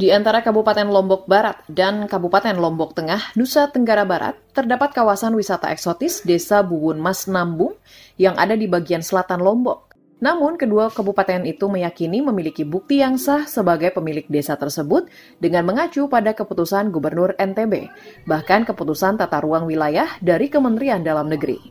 Di antara Kabupaten Lombok Barat dan Kabupaten Lombok Tengah, Nusa Tenggara Barat, terdapat kawasan wisata eksotis Desa Buwun Mas Nambung yang ada di bagian selatan Lombok. Namun, kedua kabupaten itu meyakini memiliki bukti yang sah sebagai pemilik desa tersebut dengan mengacu pada keputusan Gubernur NTB, bahkan keputusan tata ruang wilayah dari Kementerian Dalam Negeri.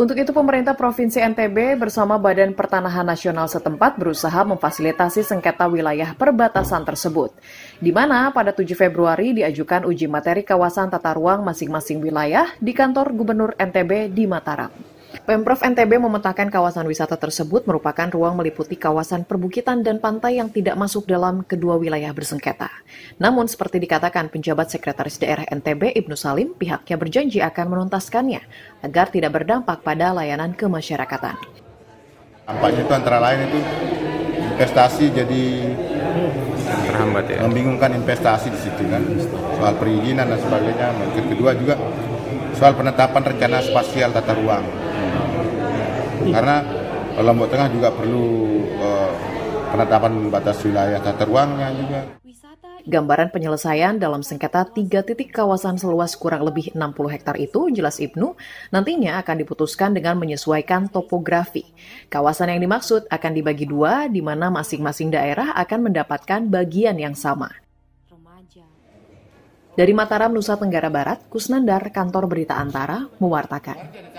Untuk itu pemerintah Provinsi NTB bersama Badan Pertanahan Nasional setempat berusaha memfasilitasi sengketa wilayah perbatasan tersebut. Di mana pada 7 Februari diajukan uji materi kawasan tata ruang masing-masing wilayah di kantor Gubernur NTB di Mataram. Pemprov NTB memetakan kawasan wisata tersebut merupakan ruang meliputi kawasan perbukitan dan pantai yang tidak masuk dalam kedua wilayah bersengketa. Namun seperti dikatakan penjabat sekretaris daerah NTB Ibnu Salim, pihaknya berjanji akan menuntaskannya agar tidak berdampak pada layanan kemasyarakatan. Dampaknya itu antara lain itu investasi jadi terhambat ya. Membingungkan investasi di situ kan soal perizinan dan sebagainya. mungkin Kedua juga soal penetapan rencana spasial tata ruang. Iya. karena eh, Lombok Tengah juga perlu uh, penetapan batas wilayah tata ruangnya juga. Gambaran penyelesaian dalam sengketa tiga titik kawasan seluas kurang lebih 60 hektar itu, jelas Ibnu, nantinya akan diputuskan dengan menyesuaikan topografi. Kawasan yang dimaksud akan dibagi dua, di mana masing-masing daerah akan mendapatkan bagian yang sama. Dari Mataram, Nusa Tenggara Barat, Kusnandar, Kantor Berita Antara, mewartakan.